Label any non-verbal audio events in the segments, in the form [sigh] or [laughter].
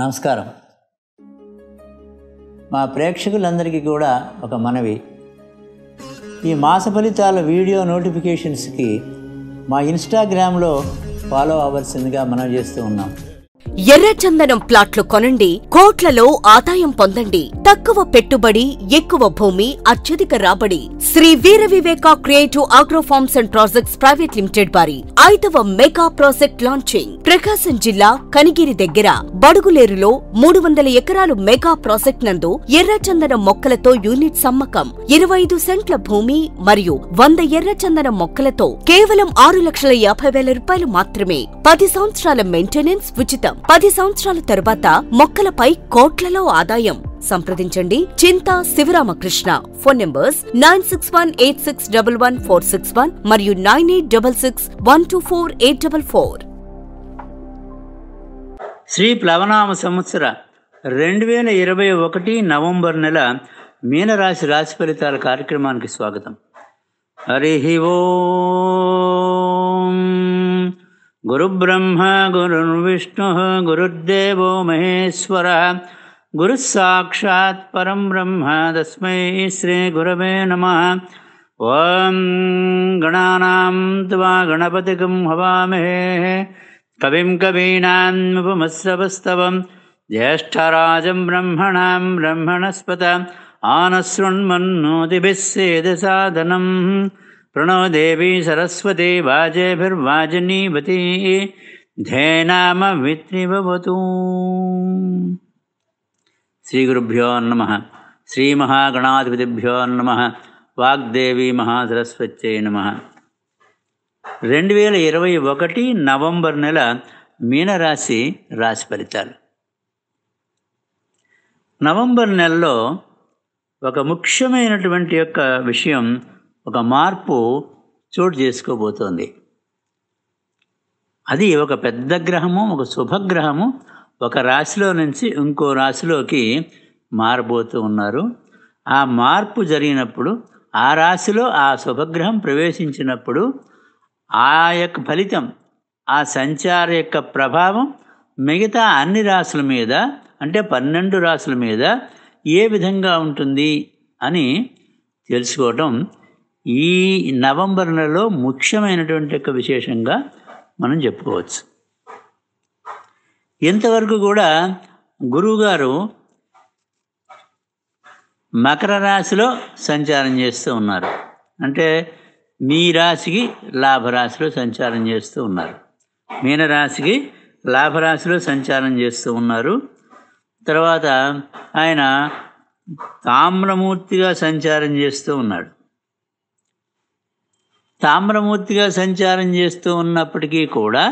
నమస్కారం మా ప్రేక్షకులందరికీ కూడా ఒక మనవి ఈ మాస ఫలితాల వీడియో నోటిఫికేషన్స్కి మా ఇన్స్టాగ్రామ్లో ఫాలో అవ్వాల్సిందిగా మనం చేస్తూ ఉన్నాం ఎర్రచందనం ప్లాట్లు కొనండి కోట్లలో ఆదాయం పొందండి తక్కువ పెట్టుబడి ఎక్కువ భూమి అత్యధిక రాబడి Sri Veera Viveka creative agrofarms and projects private limited వారి ఐదవ మెగా ప్రాజెక్ట్ లాంచింగ్ ప్రకాశం జిల్లా కనిగిరి దగ్గర బడుగులేరులో మూడు వందల ఎకరాలు మెగా ప్రాజెక్ట్ నందు ఎర్రచందనం మొక్కలతో యూనిట్ సమ్మకం ఇరవై ఐదు సెంట్ల భూమి మరియు వంద ఎర్రచందనం మొక్కలతో కేవలం ఆరు లక్షల యాభై వేల రూపాయలు మాత్రమే పది సంవత్సరాల మెయింటెనెన్స్ ఉచితం ఆదాయం పది సంవత్సరాల తరువాత మొక్కలపై కోట్లలో ఆదాయం సంప్రదించండి Chinta Sivaramakrishna phone numbers nine six one eight six double one four six one మరియు nine eight double six one two four eight double four Sri ప్లవనామ సంవత్సర రెండు వేల ఇరవై ఒకటి నవంబర్ నెల మీనరాశి రాశి ఫలితాల కార్యక్రమానికి స్వాగతం హరి ఓ गुरुब्रह्मा गुरुर्विष्णुः गुरुर्देवो महेश्वरः गुरुस्साक्षात् परं ब्रह्म तस्मै श्री गुरवे नमः ॐ गणानां त्वा गणपतिकं हवामहे कविं कवीनां ज्येष्ठराजं ब्रह्मणां ब्रह्मणस्पत आनशृण्मन्ोतिभिः सेदसाधनम् ప్రణోదేవి సరస్వతి వాజేభిర్వాజనీవతి ధేనామ విత్రిభవతూ శ్రీ గురుభ్యో నమ శ్రీ మహాగణాధిపతిభ్యో నమ వాగ్దేవి మహాసరస్వత్యై నమ రెండు వేల ఇరవై ఒకటి నవంబర్ నెల మీనరాశి రాశి ఫలితాలు నవంబర్ నెలలో ఒక ముఖ్యమైనటువంటి యొక్క విషయం ఒక మార్పు చోటు చేసుకోబోతోంది అది ఒక పెద్ద గ్రహము ఒక శుభగ్రహము ఒక రాశిలో నుంచి ఇంకో రాశిలోకి మారబోతూ ఉన్నారు ఆ మార్పు జరిగినప్పుడు ఆ రాశిలో ఆ శుభగ్రహం ప్రవేశించినప్పుడు ఆ యొక్క ఫలితం ఆ సంచార యొక్క ప్రభావం మిగతా అన్ని రాశుల మీద అంటే పన్నెండు రాసుల మీద ఏ విధంగా ఉంటుంది అని తెలుసుకోవటం ఈ నవంబర్ నెలలో ముఖ్యమైనటువంటి యొక్క విశేషంగా మనం చెప్పుకోవచ్చు ఇంతవరకు కూడా గురువుగారు మకర రాశిలో సంచారం చేస్తూ ఉన్నారు అంటే మీ రాశికి లాభరాశిలో సంచారం చేస్తూ ఉన్నారు మీనరాశికి లాభరాశిలో సంచారం చేస్తూ ఉన్నారు తర్వాత ఆయన తామ్రమూర్తిగా సంచారం చేస్తూ ఉన్నాడు తామ్రమూర్తిగా సంచారం చేస్తూ ఉన్నప్పటికీ కూడా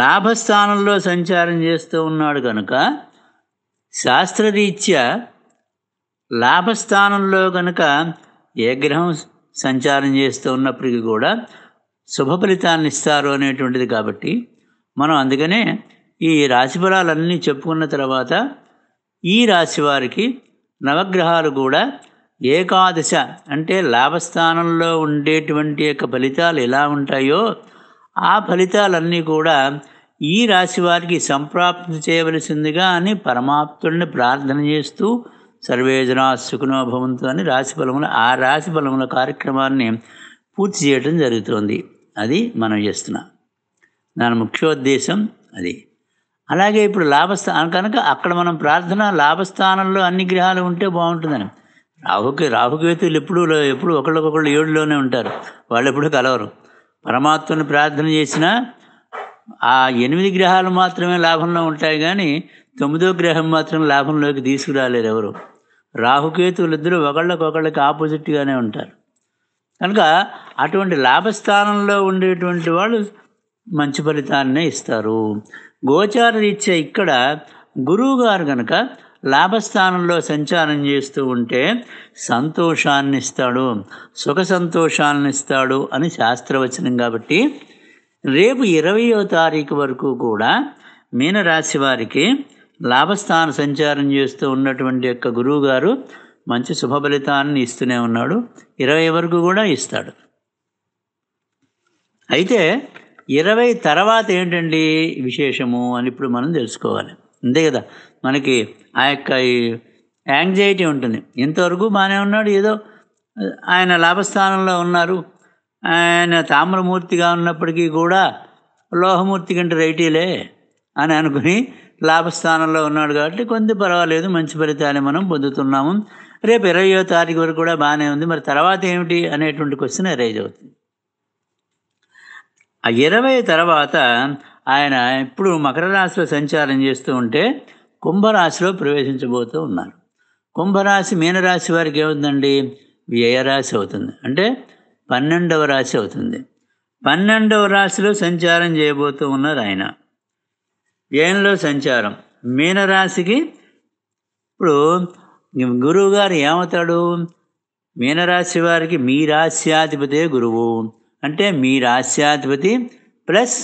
లాభస్థానంలో సంచారం చేస్తూ ఉన్నాడు కనుక శాస్త్రరీత్యా లాభస్థానంలో కనుక ఏ గ్రహం సంచారం చేస్తూ ఉన్నప్పటికీ కూడా శుభ ఫలితాన్ని ఇస్తారు అనేటువంటిది కాబట్టి మనం అందుకనే ఈ రాశిఫలాలన్నీ చెప్పుకున్న తర్వాత ఈ రాశి వారికి నవగ్రహాలు కూడా ఏకాదశ అంటే లాభస్థానంలో ఉండేటువంటి యొక్క ఫలితాలు ఎలా ఉంటాయో ఆ ఫలితాలన్నీ కూడా ఈ రాశి వారికి సంప్రాప్తి చేయవలసిందిగా అని పరమాప్తుడిని ప్రార్థన చేస్తూ సర్వేజనా సుఖనో భవంతు అని రాశి ఫలముల ఆ రాశి బలముల కార్యక్రమాన్ని పూర్తి చేయడం జరుగుతోంది అది మనం చేస్తున్నాం దాని ముఖ్యోద్దేశం అది అలాగే ఇప్పుడు లాభస్థానం కనుక అక్కడ మనం ప్రార్థన లాభస్థానంలో అన్ని గ్రహాలు ఉంటే బాగుంటుందని రాహుకి రాహుకేతులు ఎప్పుడూ ఎప్పుడు ఒకళ్ళకొకళ్ళు ఏడులోనే ఉంటారు వాళ్ళు ఎప్పుడూ కలవరు పరమాత్మను ప్రార్థన చేసినా ఆ ఎనిమిది గ్రహాలు మాత్రమే లాభంలో ఉంటాయి కానీ తొమ్మిదో గ్రహం మాత్రం లాభంలోకి తీసుకురాలేరు ఎవరు రాహుకేతులిద్దరూ ఒకళ్ళకొకళ్ళకి ఆపోజిట్గానే ఉంటారు కనుక అటువంటి లాభస్థానంలో ఉండేటువంటి వాళ్ళు మంచి ఫలితాన్నే ఇస్తారు గోచార రీత్యా ఇక్కడ గురువుగారు కనుక లాభస్థానంలో సంచారం చేస్తూ ఉంటే సంతోషాన్ని ఇస్తాడు సుఖ సంతోషాలను ఇస్తాడు అని శాస్త్రవచనం కాబట్టి రేపు ఇరవయో తారీఖు వరకు కూడా మీనరాశి వారికి లాభస్థాన సంచారం చేస్తూ ఉన్నటువంటి యొక్క గురువు గారు మంచి శుభ ఫలితాన్ని ఇస్తూనే ఉన్నాడు ఇరవై వరకు కూడా ఇస్తాడు అయితే ఇరవై తర్వాత ఏంటండి విశేషము అని ఇప్పుడు మనం తెలుసుకోవాలి అంతే కదా మనకి ఆ యొక్క ఈ యాంగ్జైటీ ఉంటుంది ఇంతవరకు బాగానే ఉన్నాడు ఏదో ఆయన లాభస్థానంలో ఉన్నారు ఆయన తామ్రమూర్తిగా ఉన్నప్పటికీ కూడా లోహమూర్తి కంటే రైటీలే అని అనుకుని లాభస్థానంలో ఉన్నాడు కాబట్టి కొంత పర్వాలేదు మంచి ఫలితాన్ని మనం పొందుతున్నాము రేపు ఇరవయో తారీఖు వరకు కూడా బాగానే ఉంది మరి తర్వాత ఏమిటి అనేటువంటి క్వశ్చన్ అరైజ్ అవుతుంది ఆ ఇరవై తర్వాత ఆయన ఇప్పుడు మకర రాశిలో సంచారం చేస్తూ ఉంటే కుంభరాశిలో ప్రవేశించబోతూ ఉన్నారు కుంభరాశి మీనరాశి వారికి ఏముందండి వ్యయరాశి అవుతుంది అంటే పన్నెండవ రాశి అవుతుంది పన్నెండవ రాశిలో సంచారం చేయబోతూ ఉన్నారు ఆయన వ్యయంలో సంచారం మీనరాశికి ఇప్పుడు గురువు గారు ఏమవుతాడు మీనరాశి వారికి మీ రాశ్యాధిపతే గురువు అంటే మీ రాశ్యాధిపతి ప్లస్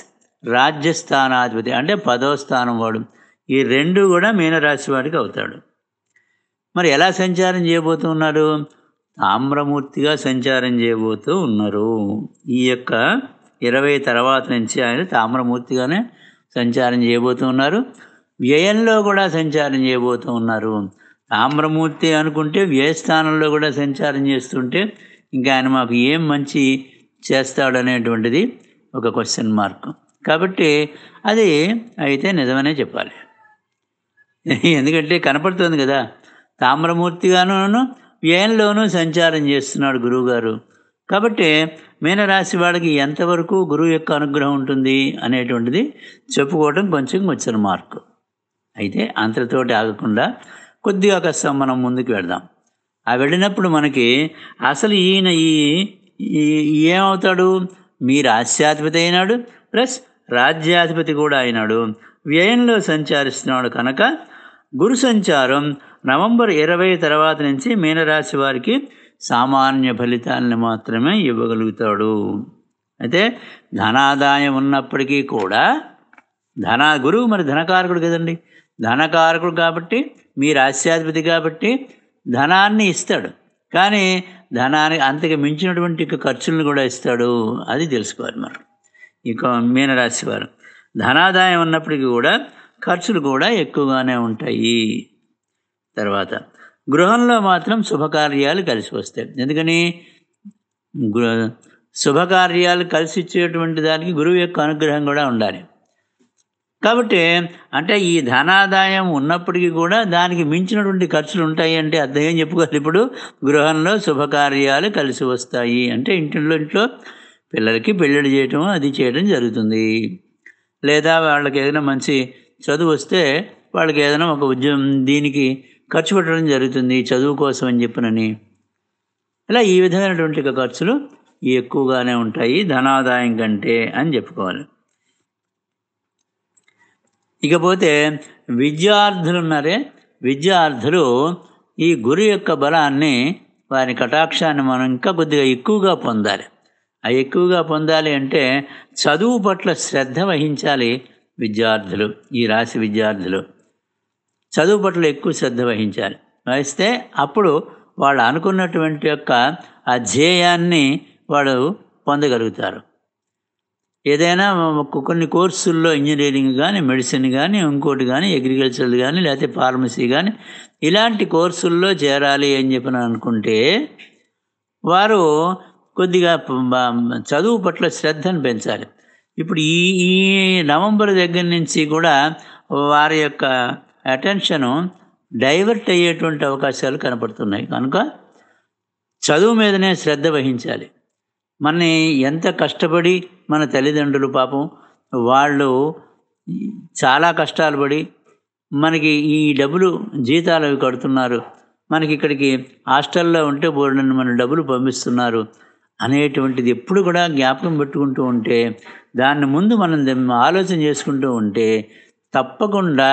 రాజ్యస్థానాధిపతి అంటే పదవ స్థానం వాడు ఈ రెండు కూడా మీనరాశి వాడికి అవుతాడు మరి ఎలా సంచారం చేయబోతూ ఉన్నారు తామ్రమూర్తిగా సంచారం చేయబోతూ ఉన్నారు ఈ యొక్క ఇరవై తర్వాత నుంచి ఆయన తామ్రమూర్తిగానే సంచారం చేయబోతూ ఉన్నారు వ్యయంలో కూడా సంచారం చేయబోతూ ఉన్నారు తామ్రమూర్తి అనుకుంటే వ్యయస్థానంలో కూడా సంచారం చేస్తుంటే ఇంకా ఆయన మాకు ఏం మంచి చేస్తాడనేటువంటిది ఒక క్వశ్చన్ మార్క్ కాబట్టి అది అయితే నిజమనే చెప్పాలి [laughs] ఎందుకంటే కనపడుతుంది కదా తామ్రమూర్తిగాను వ్యయంలోనూ సంచారం చేస్తున్నాడు గురువుగారు కాబట్టి మీనరాశి వాళ్ళకి ఎంతవరకు గురువు యొక్క అనుగ్రహం ఉంటుంది అనేటువంటిది చెప్పుకోవడం కొంచెం వచ్చిన మార్కు అయితే అంతటితోటి ఆగకుండా కొద్దిగా కాస్త మనం ముందుకు వెళ్దాం ఆ వెళ్ళినప్పుడు మనకి అసలు ఈయన ఈ ఏమవుతాడు మీ రాస్యాధిపతి అయినాడు ప్లస్ రాజ్యాధిపతి కూడా అయినాడు వ్యయంలో సంచరిస్తున్నాడు కనుక గురు సంచారం నవంబర్ ఇరవై తర్వాత నుంచి మీనరాశి వారికి సామాన్య ఫలితాలను మాత్రమే ఇవ్వగలుగుతాడు అయితే ధనాదాయం ఉన్నప్పటికీ కూడా ధన గురువు మరి ధనకారకుడు కదండి ధనకారకుడు కాబట్టి మీ రాశ్యాధిపతి కాబట్టి ధనాన్ని ఇస్తాడు కానీ ధనానికి అంతకు మించినటువంటి ఖర్చులను కూడా ఇస్తాడు అది తెలుసుకోవాలి మనం ఇక మీనరాశి వారు ధనాదాయం ఉన్నప్పటికీ కూడా ఖర్చులు కూడా ఎక్కువగానే ఉంటాయి తర్వాత గృహంలో మాత్రం శుభకార్యాలు కలిసి వస్తాయి ఎందుకని శుభకార్యాలు కలిసి ఇచ్చేటువంటి దానికి గురువు యొక్క అనుగ్రహం కూడా ఉండాలి కాబట్టి అంటే ఈ ధనాదాయం ఉన్నప్పటికీ కూడా దానికి మించినటువంటి ఖర్చులు ఉంటాయి అంటే అర్థం ఏం చెప్పుకోవాలి ఇప్పుడు గృహంలో శుభకార్యాలు కలిసి వస్తాయి అంటే ఇంటిలో ఇంట్లో పిల్లలకి పెళ్ళిళ్ళు చేయటం అది చేయడం జరుగుతుంది లేదా వాళ్ళకి ఏదైనా మంచి చదువు వస్తే వాళ్ళకి ఏదైనా ఒక ఉద్యమం దీనికి ఖర్చు పెట్టడం జరుగుతుంది చదువు కోసం అని చెప్పినని ఇలా ఈ విధమైనటువంటి ఖర్చులు ఎక్కువగానే ఉంటాయి ధనాదాయం కంటే అని చెప్పుకోవాలి ఇకపోతే విద్యార్థులు ఉన్నారే విద్యార్థులు ఈ గురు యొక్క బలాన్ని వారి కటాక్షాన్ని మనం ఇంకా కొద్దిగా ఎక్కువగా పొందాలి ఆ ఎక్కువగా పొందాలి అంటే చదువు పట్ల శ్రద్ధ వహించాలి విద్యార్థులు ఈ రాశి విద్యార్థులు చదువు పట్ల ఎక్కువ శ్రద్ధ వహించాలి వహిస్తే అప్పుడు వాళ్ళు అనుకున్నటువంటి యొక్క ఆ ధ్యేయాన్ని వాళ్ళు పొందగలుగుతారు ఏదైనా కొన్ని కోర్సుల్లో ఇంజనీరింగ్ కానీ మెడిసిన్ కానీ ఇంకోటి కానీ అగ్రికల్చర్ కానీ లేకపోతే ఫార్మసీ కానీ ఇలాంటి కోర్సుల్లో చేరాలి అని చెప్పిన అనుకుంటే వారు కొద్దిగా చదువు పట్ల శ్రద్ధను పెంచాలి ఇప్పుడు ఈ ఈ నవంబర్ దగ్గర నుంచి కూడా వారి యొక్క అటెన్షను డైవర్ట్ అయ్యేటువంటి అవకాశాలు కనపడుతున్నాయి కనుక చదువు మీదనే శ్రద్ధ వహించాలి మనని ఎంత కష్టపడి మన తల్లిదండ్రులు పాపం వాళ్ళు చాలా కష్టాలు పడి మనకి ఈ డబ్బులు జీతాలు అవి కడుతున్నారు మనకి ఇక్కడికి హాస్టల్లో ఉంటే బోర్డు మన డబ్బులు పంపిస్తున్నారు అనేటువంటిది ఎప్పుడు కూడా జ్ఞాపకం పెట్టుకుంటూ ఉంటే దాన్ని ముందు మనం ఆలోచన చేసుకుంటూ ఉంటే తప్పకుండా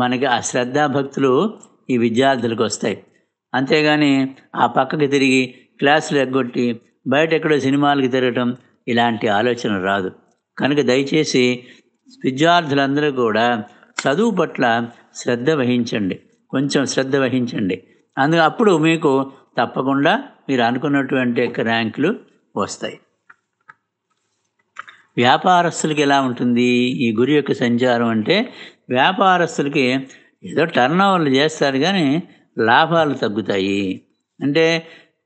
మనకి ఆ శ్రద్ధాభక్తులు ఈ విద్యార్థులకు వస్తాయి అంతేగాని ఆ పక్కకి తిరిగి క్లాసులు ఎగ్గొట్టి బయట ఎక్కడో సినిమాలకి తిరగటం ఇలాంటి ఆలోచన రాదు కనుక దయచేసి విద్యార్థులందరూ కూడా చదువు పట్ల శ్రద్ధ వహించండి కొంచెం శ్రద్ధ వహించండి అందు అప్పుడు మీకు తప్పకుండా మీరు అనుకున్నటువంటి ర్యాంకులు వస్తాయి వ్యాపారస్తులకి ఎలా ఉంటుంది ఈ గురి యొక్క సంచారం అంటే వ్యాపారస్తులకి ఏదో టర్న్ ఓవర్లు చేస్తారు కానీ లాభాలు తగ్గుతాయి అంటే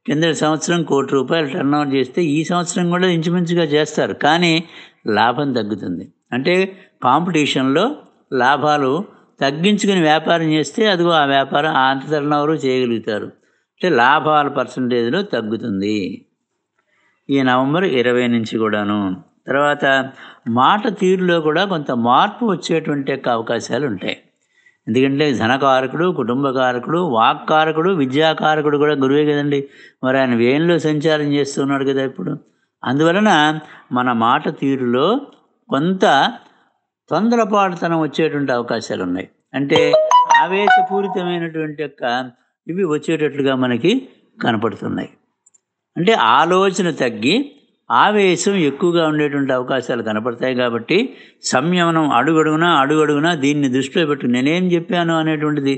కింద సంవత్సరం కోటి రూపాయలు టర్న్ ఓవర్ చేస్తే ఈ సంవత్సరం కూడా ఇంచుమించుగా చేస్తారు కానీ లాభం తగ్గుతుంది అంటే కాంపిటీషన్లో లాభాలు తగ్గించుకుని వ్యాపారం చేస్తే అదిగో ఆ వ్యాపారం అంత టర్న్ ఓవర్ చేయగలుగుతారు అంటే లాభాల పర్సంటేజ్లో తగ్గుతుంది ఈ నవంబర్ ఇరవై నుంచి కూడాను తర్వాత మాట తీరులో కూడా కొంత మార్పు వచ్చేటువంటి అవకాశాలు ఉంటాయి ఎందుకంటే ధనకారకుడు కుటుంబకారకుడు వాక్కారకుడు విద్యాకారకుడు కూడా గురువే కదండి మరి ఆయన వేణిలో సంచారం చేస్తున్నాడు కదా ఇప్పుడు అందువలన మన మాట తీరులో కొంత తొందరపాటుతనం వచ్చేటువంటి అవకాశాలు ఉన్నాయి అంటే ఆవేశపూరితమైనటువంటి యొక్క ఇవి వచ్చేటట్లుగా మనకి కనపడుతున్నాయి అంటే ఆలోచన తగ్గి ఆవేశం ఎక్కువగా ఉండేటువంటి అవకాశాలు కనపడతాయి కాబట్టి సంయమనం అడుగడుగునా అడుగడుగునా దీన్ని దృష్టిలో పెట్టుకుని నేనేం చెప్పాను అనేటువంటిది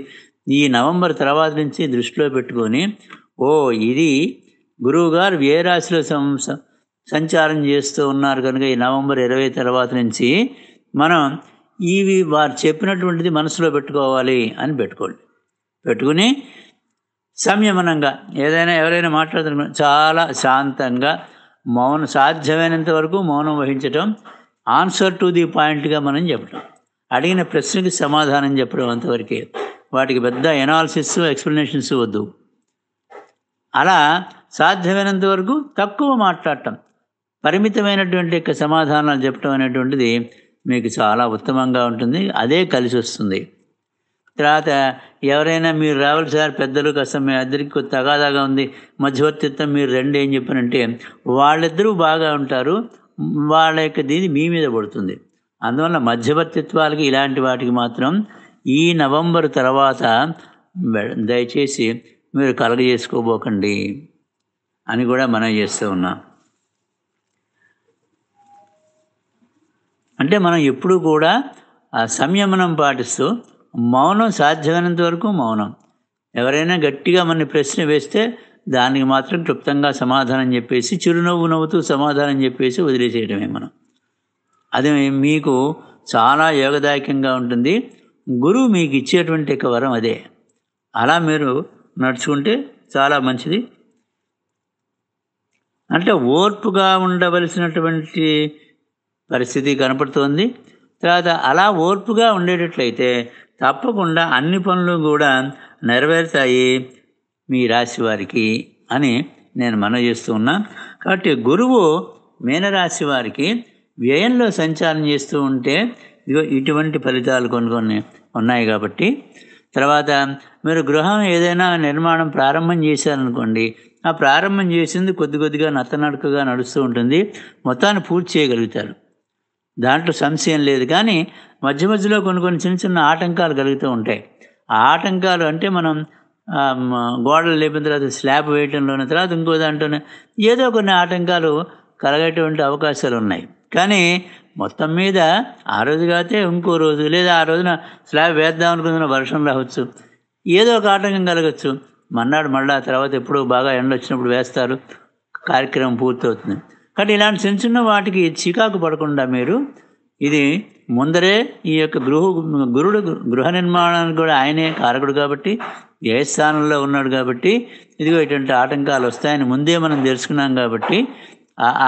ఈ నవంబర్ తర్వాత నుంచి దృష్టిలో పెట్టుకొని ఓ ఇది గురువుగారు ఏ రాశిలో సంచారం చేస్తూ ఉన్నారు కనుక ఈ నవంబర్ ఇరవై తర్వాత నుంచి మనం ఇవి వారు చెప్పినటువంటిది మనసులో పెట్టుకోవాలి అని పెట్టుకోండి పెట్టుకుని సంయమనంగా ఏదైనా ఎవరైనా మాట్లాడుతున్న చాలా శాంతంగా మౌనం సాధ్యమైనంత వరకు మౌనం వహించటం ఆన్సర్ టు ది పాయింట్గా మనం చెప్పడం అడిగిన ప్రశ్నకి సమాధానం చెప్పడం అంతవరకే వాటికి పెద్ద ఎనాలిసిస్ ఎక్స్ప్లెనేషన్స్ వద్దు అలా సాధ్యమైనంత వరకు తక్కువ మాట్లాడటం పరిమితమైనటువంటి యొక్క సమాధానాలు చెప్పడం అనేటువంటిది మీకు చాలా ఉత్తమంగా ఉంటుంది అదే కలిసి వస్తుంది తర్వాత ఎవరైనా మీరు రావాలి సార్ పెద్దలు కష్టం మీ ఇద్దరికి తగాదాగా ఉంది మధ్యవర్తిత్వం మీరు రెండు ఏం చెప్పారంటే వాళ్ళిద్దరూ బాగా ఉంటారు వాళ్ళ యొక్క దీని మీ మీద పడుతుంది అందువల్ల మధ్యవర్తిత్వాలకి ఇలాంటి వాటికి మాత్రం ఈ నవంబర్ తర్వాత దయచేసి మీరు కలగజేసుకోబోకండి అని కూడా మనం చేస్తూ ఉన్నాం అంటే మనం ఎప్పుడూ కూడా సంయమనం పాటిస్తూ మౌనం సాధ్యమైనంత వరకు మౌనం ఎవరైనా గట్టిగా మన ప్రశ్న వేస్తే దానికి మాత్రం క్లుప్తంగా సమాధానం చెప్పేసి చిరునవ్వు నవ్వుతూ సమాధానం చెప్పేసి వదిలేసేయడమే మనం అది మీకు చాలా యోగదాయకంగా ఉంటుంది గురువు మీకు ఇచ్చేటువంటి యొక్క వరం అదే అలా మీరు నడుచుకుంటే చాలా మంచిది అంటే ఓర్పుగా ఉండవలసినటువంటి పరిస్థితి కనపడుతోంది తర్వాత అలా ఓర్పుగా ఉండేటట్లయితే తప్పకుండా అన్ని పనులు కూడా నెరవేరుతాయి మీ రాశి వారికి అని నేను మనవి చేస్తూ ఉన్నా కాబట్టి గురువు మీనరాశి వారికి వ్యయంలో సంచారం చేస్తూ ఉంటే ఇటువంటి ఫలితాలు కొన్ని కొన్ని ఉన్నాయి కాబట్టి తర్వాత మీరు గృహం ఏదైనా నిర్మాణం ప్రారంభం చేశారనుకోండి ఆ ప్రారంభం చేసింది కొద్ది కొద్దిగా నత్తనడకగా నడుస్తూ ఉంటుంది మొత్తాన్ని పూర్తి చేయగలుగుతారు దాంట్లో సంశయం లేదు కానీ మధ్య మధ్యలో కొన్ని కొన్ని చిన్న చిన్న ఆటంకాలు కలుగుతూ ఉంటాయి ఆ ఆటంకాలు అంటే మనం గోడలు లేపిన తర్వాత స్లాబ్ వేయటంలోని తర్వాత ఇంకో దాంట్లోనే ఏదో కొన్ని ఆటంకాలు కలగేటువంటి అవకాశాలు ఉన్నాయి కానీ మొత్తం మీద ఆ రోజు కాకపోతే ఇంకో రోజు లేదా ఆ రోజున స్లాబ్ వేద్దాం అనుకున్న వర్షం రావచ్చు ఏదో ఒక ఆటంకం కలగచ్చు మన్నాడు మళ్ళీ ఆ తర్వాత ఎప్పుడు బాగా ఎండ వచ్చినప్పుడు వేస్తారు కార్యక్రమం పూర్తవుతుంది కానీ ఇలాంటి చిన్న చిన్న వాటికి చికాకు పడకుండా మీరు ఇది ముందరే ఈ యొక్క గృహ గురుడు గృహ నిర్మాణానికి కూడా ఆయనే కారకుడు కాబట్టి ఏ స్థానంలో ఉన్నాడు కాబట్టి ఇదిగో ఇటువంటి ఆటంకాలు వస్తాయని ముందే మనం తెలుసుకున్నాం కాబట్టి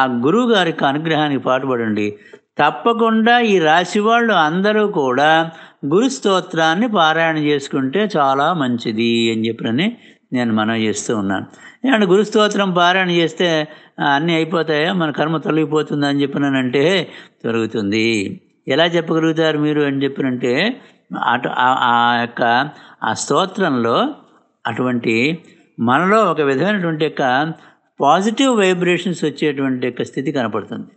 ఆ గురువు గారి యొక్క అనుగ్రహానికి పాటుపడండి తప్పకుండా ఈ రాశి వాళ్ళు అందరూ కూడా గురు స్తోత్రాన్ని పారాయణ చేసుకుంటే చాలా మంచిది అని చెప్పి నేను మనం చేస్తూ ఉన్నాను ఏమంటే గురుస్తోత్రం పారాయణ చేస్తే అన్నీ అయిపోతాయా మన కర్మ తొలగిపోతుంది అని చెప్పినానంటే తొలుగుతుంది ఎలా చెప్పగలుగుతారు మీరు అని చెప్పినంటే అటు ఆ యొక్క ఆ స్తోత్రంలో అటువంటి మనలో ఒక విధమైనటువంటి యొక్క పాజిటివ్ వైబ్రేషన్స్ వచ్చేటువంటి యొక్క స్థితి కనపడుతుంది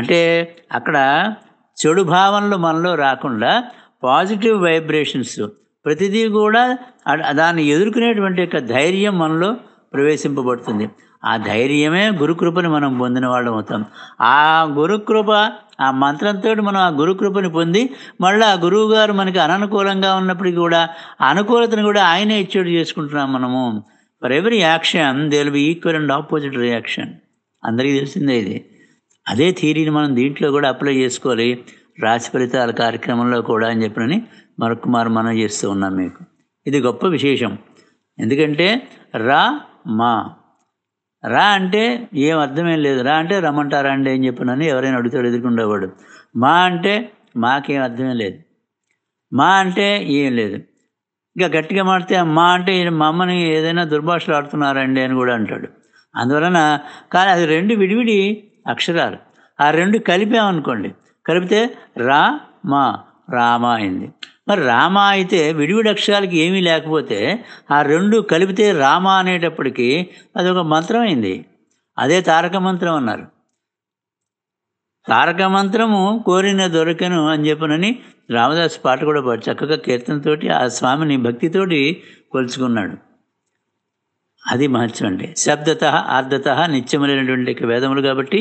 అంటే అక్కడ చెడు భావనలు మనలో రాకుండా పాజిటివ్ వైబ్రేషన్స్ ప్రతిదీ కూడా దాన్ని ఎదుర్కొనేటువంటి యొక్క ధైర్యం మనలో ప్రవేశింపబడుతుంది ఆ ధైర్యమే గురుకృపని మనం పొందిన వాళ్ళం అవుతాం ఆ గురుకృప ఆ మంత్రంతో మనం ఆ గురుకృపని పొంది మళ్ళీ ఆ గురువు గారు మనకి అననుకూలంగా ఉన్నప్పటికీ కూడా అనుకూలతను కూడా ఆయనే ఇచ్చేటు చేసుకుంటున్నాం మనము for every action they will be equal and opposite reaction అందరికీ తెలిసిందే ఇది అదే థీరీని మనం దీంట్లో కూడా అప్లై చేసుకోవాలి రాశి ఫలితాల కార్యక్రమంలో కూడా అని చెప్పినని మరొక మారు మనం చేస్తూ ఉన్నాం మీకు ఇది గొప్ప విశేషం ఎందుకంటే రా మా రా అంటే ఏం అర్థమేం లేదు రా అంటే రమ్మంటారా అండి ఏం చెప్పనని ఎవరైనా అడుగుతాడు ఎదుర్కొండేవాడు మా అంటే మాకేం అర్థమే లేదు మా అంటే ఏం లేదు ఇంకా గట్టిగా మాడితే మా అంటే మా అమ్మని ఏదైనా దుర్భాషలు ఆడుతున్నారండి అని కూడా అంటాడు అందువలన కానీ అది రెండు విడివిడి అక్షరాలు ఆ రెండు కలిపామనుకోండి కలిపితే రా మా రామ అయింది మరి రామ అయితే విడివిడి అక్షరాలకి ఏమీ లేకపోతే ఆ రెండు కలిపితే రామ అనేటప్పటికీ అది ఒక మంత్రం అయింది అదే తారక మంత్రం అన్నారు తారక మంత్రము కోరిన దొరకను అని చెప్పనని రామదాస్ పాట కూడా పాడు చక్కగా కీర్తనతోటి ఆ స్వామిని భక్తితోటి కొలుచుకున్నాడు అది మహత్యం అండి శబ్దత ఆర్ధత నిత్యములైనటువంటి వేదములు కాబట్టి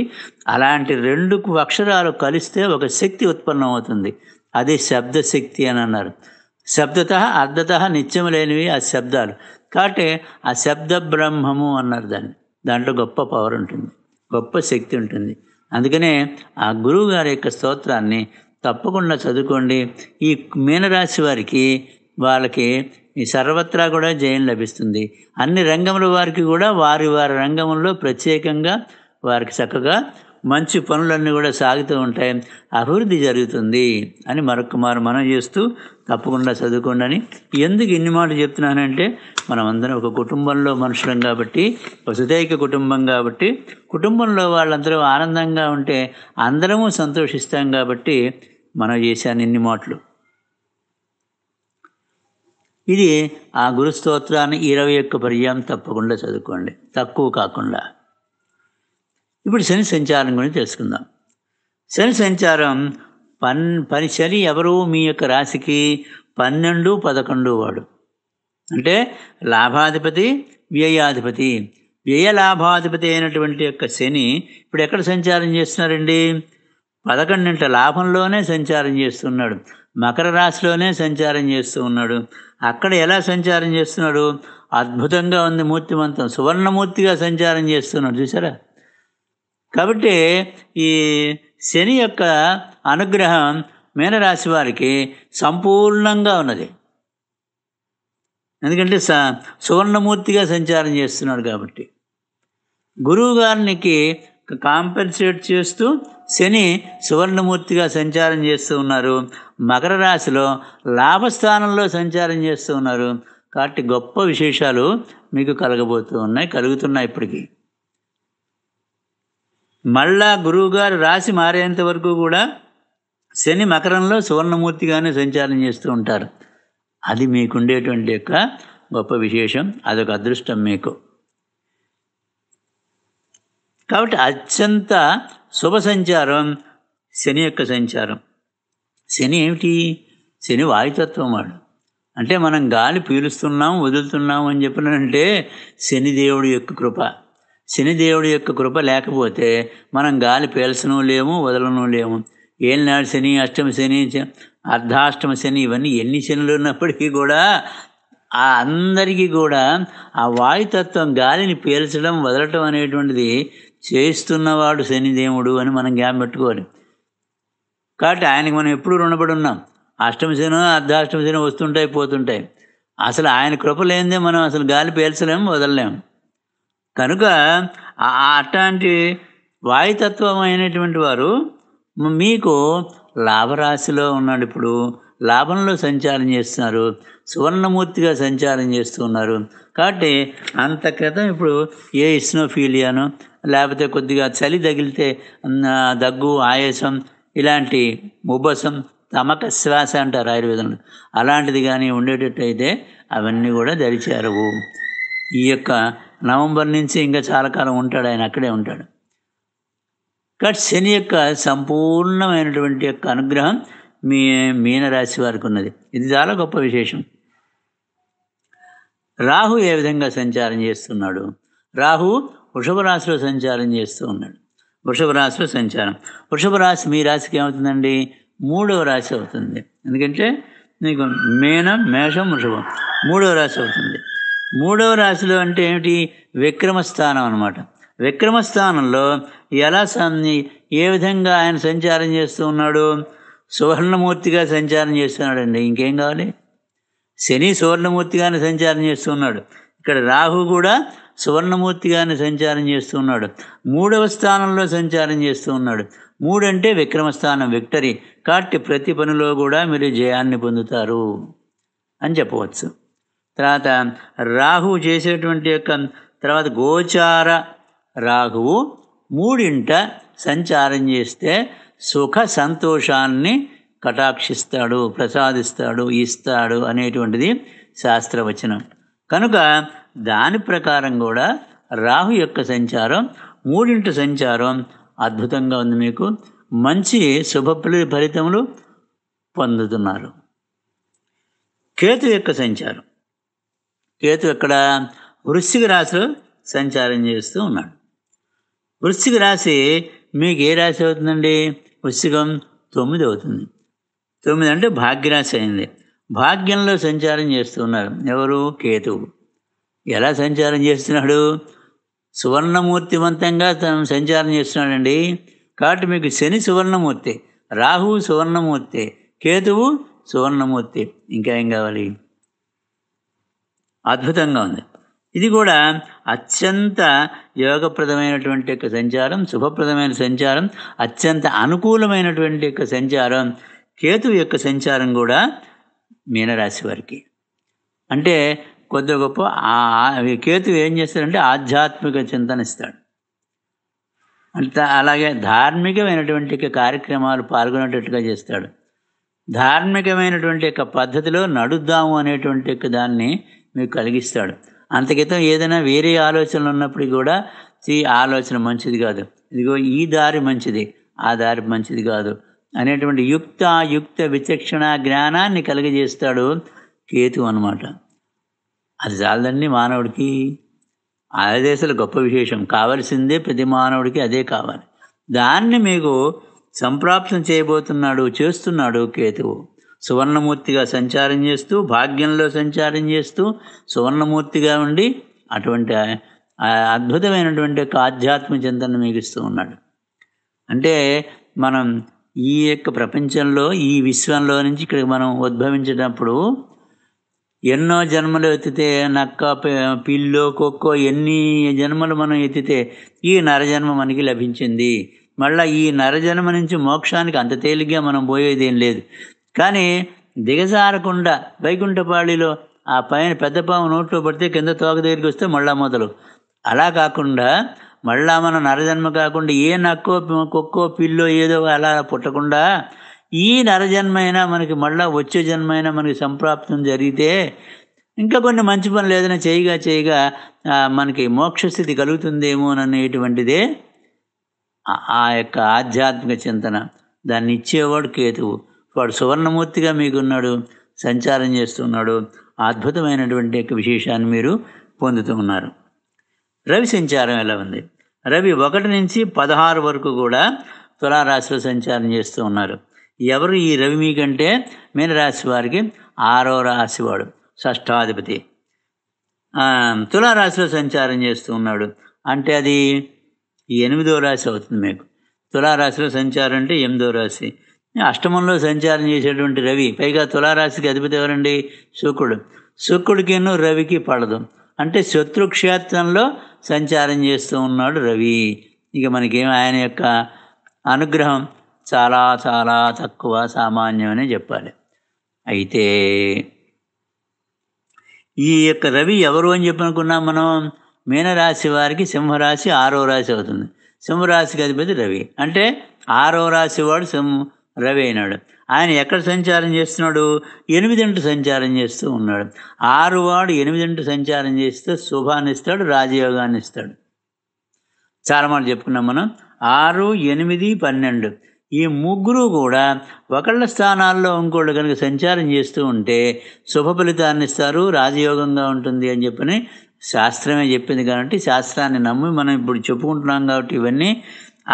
అలాంటి రెండు అక్షరాలు కలిస్తే ఒక శక్తి ఉత్పన్నం అవుతుంది అదే శబ్దశక్తి అని అన్నారు శబ్దత అర్ధత నిత్యం లేనివి ఆ శబ్దాలు కాబట్టి ఆ శబ్ద బ్రహ్మము అన్నారు దాన్ని దాంట్లో గొప్ప పవర్ ఉంటుంది గొప్ప శక్తి ఉంటుంది అందుకనే ఆ గురువు గారి యొక్క స్తోత్రాన్ని తప్పకుండా చదువుకోండి ఈ మీనరాశి వారికి వాళ్ళకి ఈ సర్వత్రా కూడా జయం లభిస్తుంది అన్ని రంగముల వారికి కూడా వారి వారి రంగంలో ప్రత్యేకంగా వారికి చక్కగా మంచి పనులన్నీ కూడా సాగుతూ ఉంటాయి అభివృద్ధి జరుగుతుంది అని మరొక మారు మనం చేస్తూ తప్పకుండా చదువుకోండి అని ఎందుకు ఇన్ని మాటలు చెప్తున్నానంటే మనం అందరం ఒక కుటుంబంలో మనుషులం కాబట్టి వసుదైక కుటుంబం కాబట్టి కుటుంబంలో వాళ్ళందరూ ఆనందంగా ఉంటే అందరము సంతోషిస్తాం కాబట్టి మనం చేశాను ఇన్ని మాటలు ఇది ఆ గురుస్తోత్రాన్ని ఇరవై ఒక్క పర్యాయం తప్పకుండా చదువుకోండి తక్కువ కాకుండా ఇప్పుడు శని సంచారం గురించి తెలుసుకుందాం శని సంచారం పన్ పని శని ఎవరు మీ యొక్క రాశికి పన్నెండు పదకొండు వాడు అంటే లాభాధిపతి వ్యయాధిపతి వ్యయ లాభాధిపతి అయినటువంటి యొక్క శని ఇప్పుడు ఎక్కడ సంచారం చేస్తున్నారండి పదకొండింట లాభంలోనే సంచారం చేస్తున్నాడు మకర రాశిలోనే సంచారం చేస్తూ ఉన్నాడు అక్కడ ఎలా సంచారం చేస్తున్నాడు అద్భుతంగా ఉంది మూర్తిమంతం సువర్ణమూర్తిగా సంచారం చేస్తున్నాడు చూసారా కాబట్టి ఈ శని యొక్క అనుగ్రహం మీనరాశి వారికి సంపూర్ణంగా ఉన్నది ఎందుకంటే స సువర్ణమూర్తిగా సంచారం చేస్తున్నాడు కాబట్టి గురువు గారికి కాంపెన్సేట్ చేస్తూ శని సువర్ణమూర్తిగా సంచారం చేస్తూ ఉన్నారు మకర రాశిలో లాభస్థానంలో సంచారం చేస్తూ ఉన్నారు కాబట్టి గొప్ప విశేషాలు మీకు కలగబోతున్నాయి కలుగుతున్నాయి ఇప్పటికీ మళ్ళా గురువుగారు రాసి మారేంత వరకు కూడా శని మకరంలో సువర్ణమూర్తిగానే సంచారం చేస్తూ ఉంటారు అది మీకుండేటువంటి యొక్క గొప్ప విశేషం అదొక అదృష్టం మీకు కాబట్టి అత్యంత శుభ సంచారం శని యొక్క సంచారం శని ఏమిటి శని వాయుతత్వం వాడు అంటే మనం గాలి పీలుస్తున్నాం వదులుతున్నాం అని చెప్పినంటే శనిదేవుడి యొక్క కృప శనిదేవుడి యొక్క కృప లేకపోతే మనం గాలి పీల్చను లేము వదలను లేము ఏలినాడు శని అష్టమ శని అర్ధాష్టమ శని ఇవన్నీ ఎన్ని శనులు ఉన్నప్పటికీ కూడా ఆ అందరికీ కూడా ఆ వాయుతత్వం గాలిని పీల్చడం వదలటం అనేటువంటిది చేస్తున్నవాడు శనిదేవుడు అని మనం జ్ఞాపం పెట్టుకోవాలి కాబట్టి ఆయనకు మనం ఎప్పుడు రుణపడి ఉన్నాం అష్టమ శని అర్ధాష్టమ శని వస్తుంటాయి పోతుంటాయి అసలు ఆయన కృప లేనిదే మనం అసలు గాలి పీల్చలేము వదలలేము కనుక అట్లాంటి అయినటువంటి వారు మీకు లాభరాశిలో ఉన్నాడు ఇప్పుడు లాభంలో సంచారం చేస్తున్నారు సువర్ణమూర్తిగా సంచారం చేస్తున్నారు కాబట్టి అంత క్రితం ఇప్పుడు ఏ ఇస్నోఫీలియాను లేకపోతే కొద్దిగా చలి తగిలితే దగ్గు ఆయాసం ఇలాంటి ముబ్బసం తమక శ్వాస అంటారు ఆయుర్వేదంలో అలాంటిది కానీ ఉండేటట్టయితే అవన్నీ కూడా దరిచేరవు ఈ యొక్క నవంబర్ నుంచి ఇంకా చాలా కాలం ఉంటాడు ఆయన అక్కడే ఉంటాడు కాబట్టి శని యొక్క సంపూర్ణమైనటువంటి యొక్క అనుగ్రహం మీ మీనరాశి వారికి ఉన్నది ఇది చాలా గొప్ప విశేషం రాహు ఏ విధంగా సంచారం చేస్తున్నాడు రాహు వృషభ రాశిలో సంచారం చేస్తూ ఉన్నాడు వృషభ రాశిలో సంచారం వృషభ రాశి మీ రాశికి ఏమవుతుందండి మూడవ రాశి అవుతుంది ఎందుకంటే మీకు మేనం మేషం వృషభం మూడవ రాశి అవుతుంది మూడవ రాశిలో అంటే ఏమిటి విక్రమస్థానం అనమాట విక్రమస్థానంలో ఎలా ఏ విధంగా ఆయన సంచారం చేస్తూ ఉన్నాడు సువర్ణమూర్తిగా సంచారం చేస్తున్నాడండి ఇంకేం కావాలి శని సువర్ణమూర్తిగానే సంచారం చేస్తున్నాడు ఇక్కడ రాహు కూడా సువర్ణమూర్తిగానే సంచారం చేస్తూ ఉన్నాడు మూడవ స్థానంలో సంచారం చేస్తూ ఉన్నాడు మూడంటే విక్రమస్థానం విక్టరీ కాబట్టి ప్రతి పనిలో కూడా మీరు జయాన్ని పొందుతారు అని చెప్పవచ్చు తర్వాత రాహువు చేసేటువంటి యొక్క తర్వాత గోచార రాహువు మూడింట సంచారం చేస్తే సుఖ సంతోషాన్ని కటాక్షిస్తాడు ప్రసాదిస్తాడు ఇస్తాడు అనేటువంటిది శాస్త్రవచనం కనుక దాని ప్రకారం కూడా రాహు యొక్క సంచారం మూడింట సంచారం అద్భుతంగా ఉంది మీకు మంచి శుభ ఫలితములు పొందుతున్నారు కేతు యొక్క సంచారం కేతు ఇక్కడ వృశ్చిక రాశిలో సంచారం చేస్తూ ఉన్నాడు వృశ్చిక రాశి మీకు ఏ రాశి అవుతుందండి వృశ్చికం తొమ్మిది అవుతుంది తొమ్మిది అంటే భాగ్యరాశి అయింది భాగ్యంలో సంచారం చేస్తూ ఉన్నారు ఎవరు కేతువు ఎలా సంచారం చేస్తున్నాడు సువర్ణమూర్తివంతంగా తను సంచారం చేస్తున్నాడండి కాబట్టి మీకు శని సువర్ణమూర్తి రాహువు సువర్ణమూర్తి కేతువు సువర్ణమూర్తి ఇంకా ఏం కావాలి అద్భుతంగా ఉంది ఇది కూడా అత్యంత యోగప్రదమైనటువంటి యొక్క సంచారం శుభప్రదమైన సంచారం అత్యంత అనుకూలమైనటువంటి యొక్క సంచారం కేతు యొక్క సంచారం కూడా మీనరాశి వారికి అంటే కొద్ది గొప్ప కేతు ఏం చేస్తాడంటే ఆధ్యాత్మిక చింతన ఇస్తాడు అంత అలాగే ధార్మికమైనటువంటి కార్యక్రమాలు పాల్గొనేటట్టుగా చేస్తాడు ధార్మికమైనటువంటి యొక్క పద్ధతిలో నడుద్దాము అనేటువంటి యొక్క దాన్ని మీకు కలిగిస్తాడు అంతకితం ఏదైనా వేరే ఆలోచనలు ఉన్నప్పుడు కూడా ఈ ఆలోచన మంచిది కాదు ఇదిగో ఈ దారి మంచిది ఆ దారి మంచిది కాదు అనేటువంటి యుక్త యుక్త విచక్షణ జ్ఞానాన్ని కలిగజేస్తాడు కేతు అనమాట అది చాలదండి మానవుడికి ఆదేశాలు గొప్ప విశేషం కావలసిందే ప్రతి మానవుడికి అదే కావాలి దాన్ని మీకు సంప్రాప్తం చేయబోతున్నాడు చేస్తున్నాడు కేతువు సువర్ణమూర్తిగా సంచారం చేస్తూ భాగ్యంలో సంచారం చేస్తూ సువర్ణమూర్తిగా ఉండి అటువంటి అద్భుతమైనటువంటి యొక్క ఆధ్యాత్మ చింతన మీకు ఇస్తూ ఉన్నాడు అంటే మనం ఈ యొక్క ప్రపంచంలో ఈ విశ్వంలో నుంచి ఇక్కడికి మనం ఉద్భవించినప్పుడు ఎన్నో జన్మలు ఎత్తితే నక్క పిల్లో కుక్కో ఎన్ని జన్మలు మనం ఎత్తితే ఈ నరజన్మ మనకి లభించింది మళ్ళీ ఈ నరజన్మ నుంచి మోక్షానికి అంత తేలిగ్గా మనం పోయేదేం లేదు కానీ దిగజారకుండా వైకుంఠపాళిలో ఆ పైన పెద్ద పాము నోట్లో పడితే కింద తోక దగ్గరికి వస్తే మళ్ళా మొదలు అలా కాకుండా మళ్ళా మన నరజన్మ కాకుండా ఏ నక్కో కుక్కో పిల్లో ఏదో అలా పుట్టకుండా ఈ నరజన్మ అయినా మనకి మళ్ళా వచ్చే జన్మ అయినా మనకి సంప్రాప్తం జరిగితే ఇంకా కొన్ని మంచి పనులు ఏదైనా చేయగా చేయగా మనకి మోక్షస్థితి కలుగుతుందేమో అనేటువంటిదే ఆ యొక్క ఆధ్యాత్మిక చింతన దాన్ని ఇచ్చేవాడు కేతువు వాడు సువర్ణమూర్తిగా మీకున్నాడు సంచారం చేస్తున్నాడు అద్భుతమైనటువంటి యొక్క విశేషాన్ని మీరు పొందుతూ ఉన్నారు రవి సంచారం ఎలా ఉంది రవి ఒకటి నుంచి పదహారు వరకు కూడా తులారాశిలో సంచారం చేస్తూ ఉన్నారు ఎవరు ఈ రవి మీకంటే మీనరాశి వారికి ఆరో రాశివాడు షష్టాధిపతి తులారాశిలో సంచారం చేస్తూ ఉన్నాడు అంటే అది ఎనిమిదో రాశి అవుతుంది మీకు తులారాశిలో సంచారం అంటే ఎనిమిదో రాశి అష్టమంలో సంచారం చేసేటువంటి రవి పైగా తులారాశికి అధిపతి ఎవరండి శుక్రుడు శుక్రుడికి రవికి పడదు అంటే శత్రుక్షేత్రంలో సంచారం చేస్తూ ఉన్నాడు రవి ఇక మనకి ఆయన యొక్క అనుగ్రహం చాలా చాలా తక్కువ సామాన్యమనే చెప్పాలి అయితే ఈ యొక్క రవి ఎవరు అని చెప్పనుకున్నాం మనం మీనరాశి వారికి సింహరాశి ఆరో రాశి అవుతుంది సింహరాశికి అధిపతి రవి అంటే ఆరో రాశి వాడు సింహ రవి అయినాడు ఆయన ఎక్కడ సంచారం చేస్తున్నాడు ఎనిమిదింటి సంచారం చేస్తూ ఉన్నాడు ఆరువాడు ఎనిమిదింటి సంచారం చేస్తే శుభాన్ని ఇస్తాడు రాజయోగాన్ని ఇస్తాడు చాలా మాటలు చెప్పుకున్నాం మనం ఆరు ఎనిమిది పన్నెండు ఈ ముగ్గురు కూడా ఒకళ్ళ స్థానాల్లో ఇంకోళ్ళు కనుక సంచారం చేస్తూ ఉంటే శుభ ఫలితాన్ని ఇస్తారు రాజయోగంగా ఉంటుంది అని చెప్పని శాస్త్రమే చెప్పింది కాబట్టి శాస్త్రాన్ని నమ్మి మనం ఇప్పుడు చెప్పుకుంటున్నాం కాబట్టి ఇవన్నీ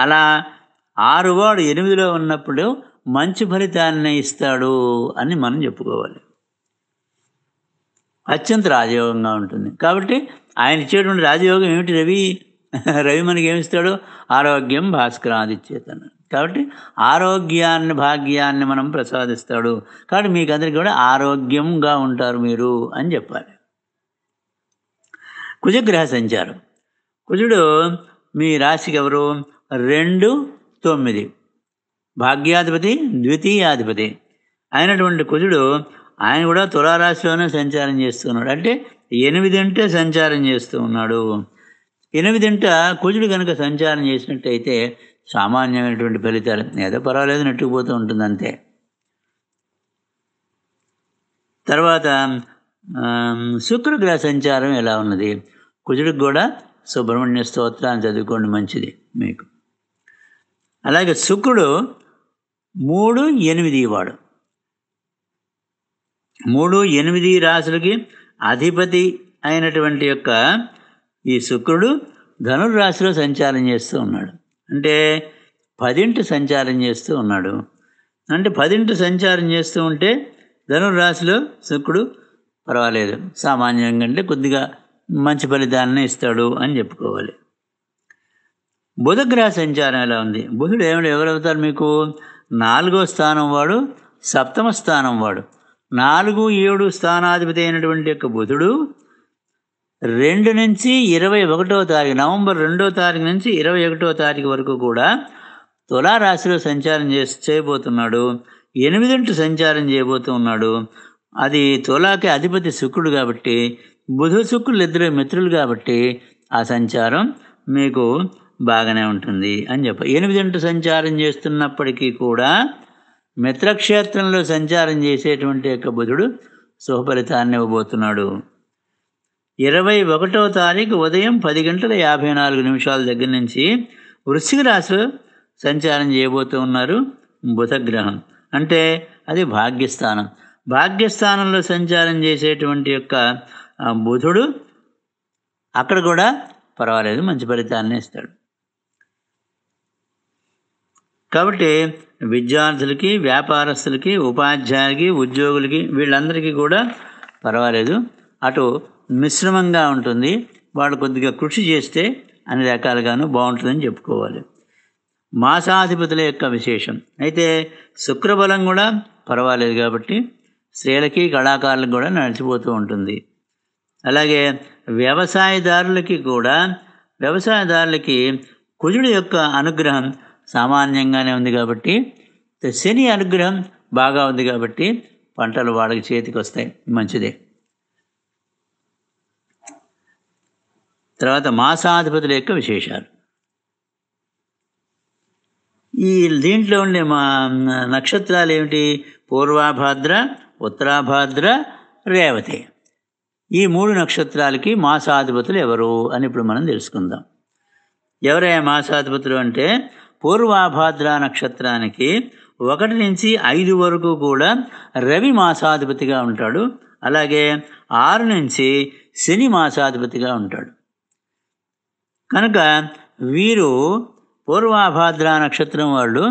అలా ఆరువాడు ఎనిమిదిలో ఉన్నప్పుడు మంచి ఫలితాన్ని ఇస్తాడు అని మనం చెప్పుకోవాలి అత్యంత రాజయోగంగా ఉంటుంది కాబట్టి ఆయన ఇచ్చేటువంటి రాజయోగం ఏమిటి రవి [laughs] రవి మనకి ఏమిస్తాడు ఆరోగ్యం భాస్కరాదిచ్చేతను కాబట్టి ఆరోగ్యాన్ని భాగ్యాన్ని మనం ప్రసాదిస్తాడు కాబట్టి మీకు అందరికీ కూడా ఆరోగ్యంగా ఉంటారు మీరు అని చెప్పాలి కుజగ్రహ సంచారం కుజుడు మీ రాశికి ఎవరు రెండు తొమ్మిది భాగ్యాధిపతి ద్వితీయాధిపతి అయినటువంటి కుజుడు ఆయన కూడా తులారాశిలోనే సంచారం చేస్తున్నాడు అంటే ఎనిమిదింటే సంచారం చేస్తూ ఉన్నాడు ఎనిమిదింట కుజుడు కనుక సంచారం చేసినట్టయితే సామాన్యమైనటువంటి ఫలితాలు ఏదో పర్వాలేదు నెట్టుకుపోతూ ఉంటుంది అంతే తర్వాత శుక్రగ్రహ సంచారం ఎలా ఉన్నది కుజుడికి కూడా సుబ్రహ్మణ్య స్తోత్రాన్ని చదువుకోండి మంచిది మీకు అలాగే శుక్రుడు మూడు ఎనిమిది వాడు మూడు ఎనిమిది రాశులకి అధిపతి అయినటువంటి యొక్క ఈ శుక్రుడు ధనుర్రాశిలో సంచారం చేస్తూ ఉన్నాడు అంటే పదింటి సంచారం చేస్తూ ఉన్నాడు అంటే పదింటి సంచారం చేస్తూ ఉంటే ధనుర్రాశిలో శుక్రుడు పర్వాలేదు సామాన్యంగా అంటే కొద్దిగా మంచి ఫలితాన్ని ఇస్తాడు అని చెప్పుకోవాలి బుధగ్రహ సంచారం ఎలా ఉంది బుధుడు ఏమిటి ఎవరవుతారు మీకు నాలుగో స్థానం వాడు సప్తమ స్థానం వాడు నాలుగు ఏడు స్థానాధిపతి అయినటువంటి యొక్క బుధుడు రెండు నుంచి ఇరవై ఒకటో తారీఖు నవంబర్ రెండో తారీఖు నుంచి ఇరవై ఒకటో తారీఖు వరకు కూడా తులారాశిలో సంచారం చే చేయబోతున్నాడు ఎనిమిదింటి సంచారం చేయబోతూ ఉన్నాడు అది తులాకి అధిపతి శుక్రుడు కాబట్టి బుధ శుక్రులు ఇద్దరు మిత్రులు కాబట్టి ఆ సంచారం మీకు బాగానే ఉంటుంది అని చెప్ప ఎనిమిదింట సంచారం చేస్తున్నప్పటికీ కూడా మిత్రక్షేత్రంలో సంచారం చేసేటువంటి యొక్క బుధుడు శుభఫలితాన్ని ఇవ్వబోతున్నాడు ఇరవై ఒకటో తారీఖు ఉదయం పది గంటల యాభై నాలుగు నిమిషాల దగ్గర నుంచి వృశ్చిక రాశి సంచారం చేయబోతూ ఉన్నారు బుధగ్రహం అంటే అది భాగ్యస్థానం భాగ్యస్థానంలో సంచారం చేసేటువంటి యొక్క బుధుడు అక్కడ కూడా పర్వాలేదు మంచి ఫలితాన్ని ఇస్తాడు కాబట్టి విద్యార్థులకి వ్యాపారస్తులకి ఉపాధ్యాయులకి ఉద్యోగులకి వీళ్ళందరికీ కూడా పర్వాలేదు అటు మిశ్రమంగా ఉంటుంది వాళ్ళు కొద్దిగా కృషి చేస్తే అన్ని రకాలుగాను బాగుంటుందని చెప్పుకోవాలి మాసాధిపతుల యొక్క విశేషం అయితే శుక్రబలం కూడా పర్వాలేదు కాబట్టి స్త్రీలకి కళాకారులకు కూడా నడిచిపోతూ ఉంటుంది అలాగే వ్యవసాయదారులకి కూడా వ్యవసాయదారులకి కుజుడి యొక్క అనుగ్రహం సామాన్యంగానే ఉంది కాబట్టి శని అనుగ్రహం బాగా ఉంది కాబట్టి పంటలు వాళ్ళకి చేతికి వస్తాయి మంచిదే తర్వాత మాసాధిపతుల యొక్క విశేషాలు ఈ దీంట్లో ఉండే మా నక్షత్రాలు ఏమిటి పూర్వాభాద్ర ఉత్తరాభాద్ర రేవతి ఈ మూడు నక్షత్రాలకి మాసాధిపతులు ఎవరు అని ఇప్పుడు మనం తెలుసుకుందాం ఎవరయ్యా మాసాధిపతులు అంటే పూర్వాభాద్ర నక్షత్రానికి ఒకటి నుంచి ఐదు వరకు కూడా రవి మాసాధిపతిగా ఉంటాడు అలాగే ఆరు నుంచి శని మాసాధిపతిగా ఉంటాడు కనుక వీరు పూర్వాభాద్ర నక్షత్రం వాళ్ళు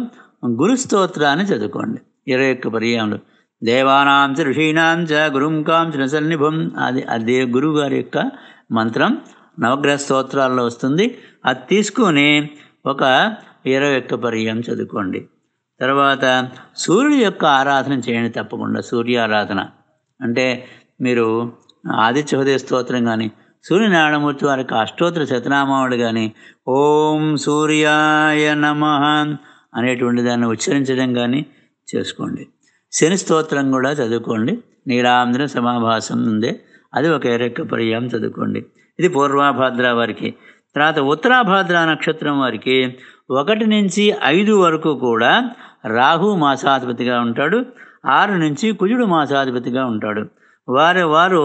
గురుస్తోత్రాన్ని చదువుకోండి ఇరవై ఒక్క పర్యాములు దేవానాం చ ఋషీణాం చ గురుం కాం సన్నిభం అది గురువు గారి యొక్క మంత్రం నవగ్రహ స్తోత్రాల్లో వస్తుంది అది తీసుకుని ఒక ఇరవై ఒక్క పర్యం చదువుకోండి తర్వాత సూర్యుడి యొక్క ఆరాధన చేయండి తప్పకుండా సూర్యారాధన అంటే మీరు ఆదిత్య హృదయ స్తోత్రం కానీ సూర్యనారాయణమూర్తి వారికి అష్టోత్తర శతనామావుడు కానీ ఓం సూర్యాయ నమ అనేటువంటి దాన్ని ఉచ్చరించడం కానీ చేసుకోండి శని స్తోత్రం కూడా చదువుకోండి నీలాంధ్ర సమాభాసం ఉందే అది ఒక ఎరెక్క పర్యాయం చదువుకోండి ఇది పూర్వాభాద్ర వారికి తర్వాత ఉత్తరాభాద్ర నక్షత్రం వారికి ఒకటి నుంచి ఐదు వరకు కూడా రాహు మాసాధిపతిగా ఉంటాడు ఆరు నుంచి కుజుడు మాసాధిపతిగా ఉంటాడు వారు వారు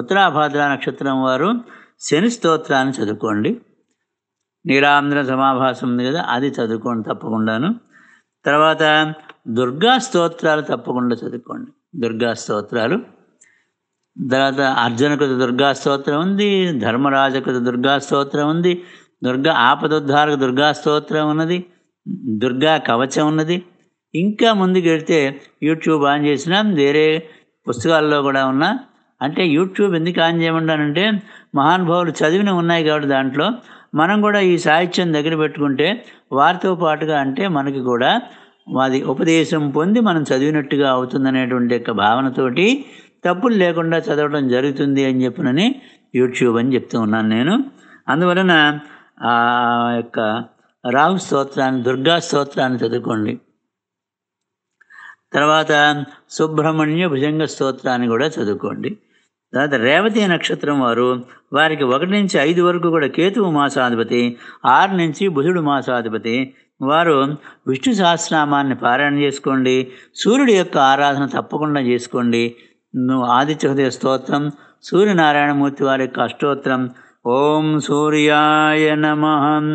ఉత్తరాభాద్ర నక్షత్రం వారు శని స్తోత్రాన్ని చదువుకోండి నీలాంధ్ర సమాభాసం ఉంది కదా అది చదువుకోండి తప్పకుండాను తర్వాత దుర్గా స్తోత్రాలు తప్పకుండా చదువుకోండి దుర్గా స్తోత్రాలు తర్వాత అర్జునకృత దుర్గా స్తోత్రం ఉంది ధర్మరాజకృత దుర్గా స్తోత్రం ఉంది దుర్గా ఆపదుద్ధారకు దుర్గా స్తోత్రం ఉన్నది దుర్గా కవచం ఉన్నది ఇంకా ముందుకు వెళితే యూట్యూబ్ ఆన్ చేసినా వేరే పుస్తకాల్లో కూడా ఉన్నా అంటే యూట్యూబ్ ఎందుకు ఆన్ చేయమంటానంటే మహానుభావులు చదివిన ఉన్నాయి కాబట్టి దాంట్లో మనం కూడా ఈ సాహిత్యం దగ్గర పెట్టుకుంటే వారితో పాటుగా అంటే మనకి కూడా అది ఉపదేశం పొంది మనం చదివినట్టుగా అవుతుందనేటువంటి యొక్క భావనతోటి తప్పులు లేకుండా చదవడం జరుగుతుంది అని చెప్పినని యూట్యూబ్ అని చెప్తూ ఉన్నాను నేను అందువలన ఆ యొక్క రావు స్తోత్రాన్ని దుర్గా స్తోత్రాన్ని చదువుకోండి తర్వాత సుబ్రహ్మణ్య భుజంగ స్తోత్రాన్ని కూడా చదువుకోండి తర్వాత రేవతి నక్షత్రం వారు వారికి ఒకటి నుంచి ఐదు వరకు కూడా కేతువు మాసాధిపతి ఆరు నుంచి బుధుడు మాసాధిపతి వారు విష్ణు సహస్రనామాన్ని పారాయణ చేసుకోండి సూర్యుడి యొక్క ఆరాధన తప్పకుండా చేసుకోండి ఆదిత్య హృదయ స్తోత్రం సూర్యనారాయణమూర్తి వారి యొక్క అష్టోత్రం ఓం సూర్యాయ నమ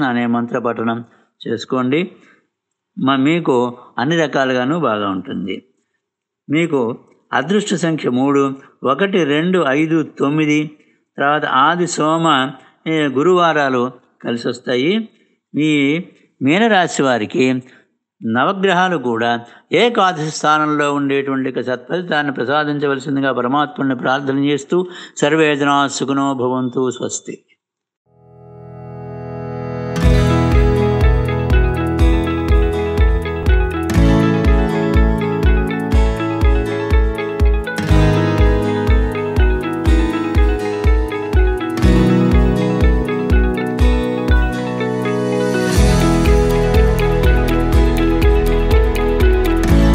అనే మంత్ర పఠనం చేసుకోండి మీకు అన్ని రకాలుగాను బాగా ఉంటుంది మీకు అదృష్ట సంఖ్య మూడు ఒకటి రెండు ఐదు తొమ్మిది తర్వాత ఆది సోమ గురువారాలు కలిసి వస్తాయి మీ మీనరాశి వారికి నవగ్రహాలు కూడా ఏకాదశి స్థానంలో ఉండేటువంటి సత్ఫలితాన్ని ప్రసాదించవలసిందిగా పరమాత్ముని ప్రార్థన చేస్తూ సర్వేదనా సుఖనో భవంతు స్వస్తి